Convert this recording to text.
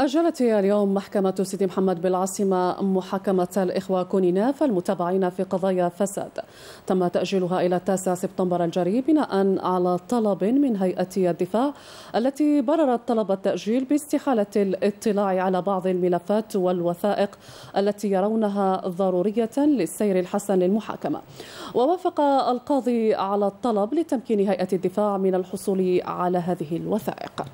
أجلت اليوم محكمة سيدي محمد بالعاصمة محاكمة الإخوة كونيناف المتابعين في قضايا فساد تم تأجيلها إلى 9 سبتمبر الجاري بناء على طلب من هيئة الدفاع التي بررت طلب التأجيل باستحالة الاطلاع على بعض الملفات والوثائق التي يرونها ضرورية للسير الحسن للمحاكمة ووافق القاضي على الطلب لتمكين هيئة الدفاع من الحصول على هذه الوثائق